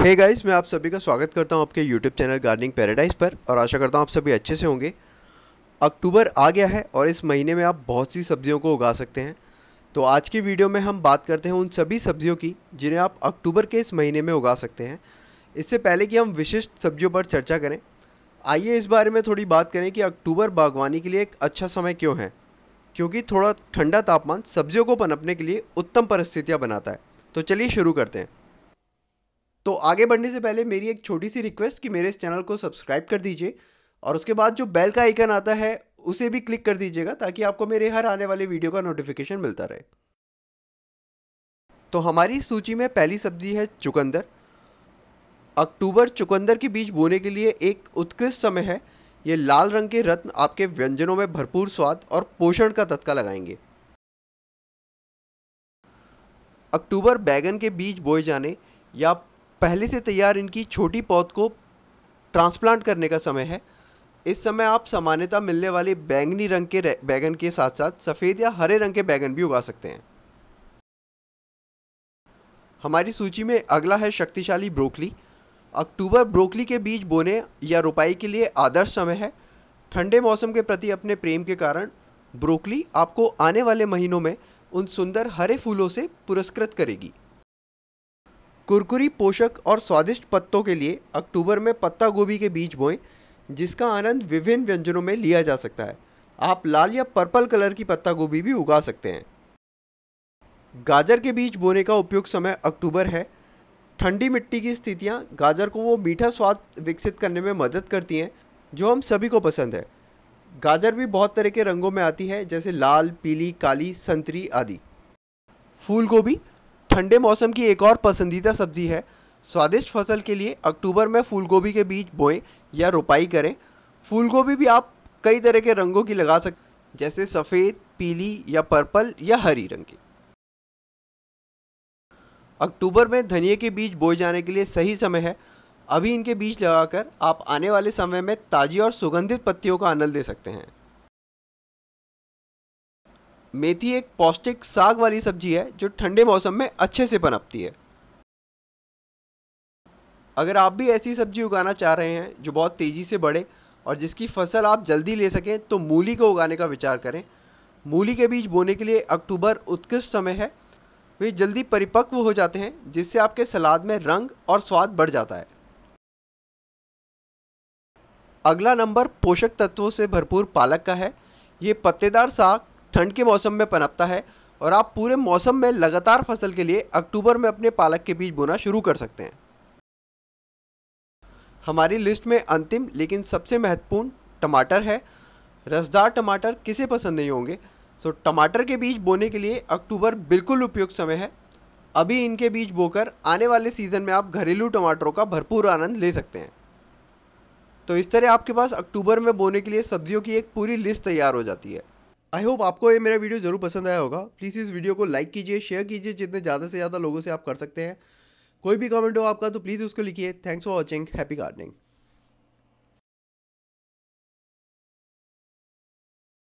हे hey guys मैं आप सभी का स्वागत करता हूं आपके यूट्यूब चैनल गार्डनिंग पैराडाइज पर और आशा करता हूं आप सभी अच्छे से होंगे अक्टूबर आ गया है और इस महीने में आप बहुत सी सब्जियों को उगा सकते हैं तो आज की वीडियो में हम बात करते हैं उन सभी सब्जियों की जिन्हें आप अक्टूबर के इस महीने में उगा सकते हैं इससे पहले कि हम विशिष्ट सब्जियों पर चर्चा करें आइए इस बारे में थोड़ी बात करें कि अक्टूबर बागवानी के लिए एक अच्छा समय क्यों है क्योंकि थोड़ा ठंडा तापमान सब्जियों को पनपने के लिए उत्तम परिस्थितियाँ बनाता है तो चलिए शुरू करते हैं तो आगे बढ़ने से पहले मेरी एक छोटी सी रिक्वेस्ट कि मेरे इस चैनल को सब्सक्राइब कर दीजिए और उसके बाद जो बेल का आइकन आता है उसे भी क्लिक कर दीजिएगा ताकि आपको मेरे हर आने वाले वीडियो का नोटिफिकेशन मिलता रहे तो हमारी सूची में पहली सब्जी है चुकंदर अक्टूबर चुकंदर के बीज बोने के लिए एक उत्कृष्ट समय है ये लाल रंग के रत्न आपके व्यंजनों में भरपूर स्वाद और पोषण का तत्का लगाएंगे अक्टूबर बैगन के बीज बोए जाने या पहले से तैयार इनकी छोटी पौध को ट्रांसप्लांट करने का समय है इस समय आप सामान्यतः मिलने वाले बैंगनी रंग के बैगन के साथ साथ सफ़ेद या हरे रंग के बैगन भी उगा सकते हैं हमारी सूची में अगला है शक्तिशाली ब्रोकली अक्टूबर ब्रोकली के बीज बोने या रोपाई के लिए आदर्श समय है ठंडे मौसम के प्रति अपने प्रेम के कारण ब्रोकली आपको आने वाले महीनों में उन सुंदर हरे फूलों से पुरस्कृत करेगी कुरकुरी पोषक और स्वादिष्ट पत्तों के लिए अक्टूबर में पत्ता गोभी के बीज बोएं जिसका आनंद विभिन्न व्यंजनों में लिया जा सकता है आप लाल या पर्पल कलर की पत्ता गोभी भी उगा सकते हैं गाजर के बीज बोने का उपयुक्त समय अक्टूबर है ठंडी मिट्टी की स्थितियाँ गाजर को वो मीठा स्वाद विकसित करने में मदद करती हैं जो हम सभी को पसंद है गाजर भी बहुत तरह के रंगों में आती है जैसे लाल पीली काली संतरी आदि फूल गोभी ठंडे मौसम की एक और पसंदीदा सब्जी है स्वादिष्ट फसल के लिए अक्टूबर में फूलगोभी के बीज बोएं या रोपाई करें फूलगोभी भी आप कई तरह के रंगों की लगा सकते जैसे सफ़ेद पीली या पर्पल या हरी रंग की अक्टूबर में धनिए के बीज बोए जाने के लिए सही समय है अभी इनके बीज लगाकर आप आने वाले समय में ताजी और सुगंधित पत्तियों का आनंद ले सकते हैं मेथी एक पौष्टिक साग वाली सब्जी है जो ठंडे मौसम में अच्छे से पनपती है अगर आप भी ऐसी सब्जी उगाना चाह रहे हैं जो बहुत तेज़ी से बढ़े और जिसकी फसल आप जल्दी ले सकें तो मूली को उगाने का विचार करें मूली के बीज बोने के लिए अक्टूबर उत्कृष्ट समय है वे जल्दी परिपक्व हो जाते हैं जिससे आपके सलाद में रंग और स्वाद बढ़ जाता है अगला नंबर पोषक तत्वों से भरपूर पालक का है ये पत्तेदार साग ठंड के मौसम में पनपता है और आप पूरे मौसम में लगातार फसल के लिए अक्टूबर में अपने पालक के बीज बोना शुरू कर सकते हैं हमारी लिस्ट में अंतिम लेकिन सबसे महत्वपूर्ण टमाटर है रसदार टमाटर किसे पसंद नहीं होंगे सो टमाटर के बीज बोने के लिए अक्टूबर बिल्कुल उपयुक्त समय है अभी इनके बीज बोकर आने वाले सीज़न में आप घरेलू टमाटरों का भरपूर आनंद ले सकते हैं तो इस तरह आपके पास अक्टूबर में बोने के लिए सब्जियों की एक पूरी लिस्ट तैयार हो जाती है आई होप आपको ये मेरा वीडियो ज़रूर पसंद आया होगा प्लीज़ इस वीडियो को लाइक कीजिए शेयर कीजिए जितने ज़्यादा से ज़्यादा लोगों से आप कर सकते हैं कोई भी कमेंट हो आपका तो प्लीज़ उसको लिखिए thanks for watching happy gardening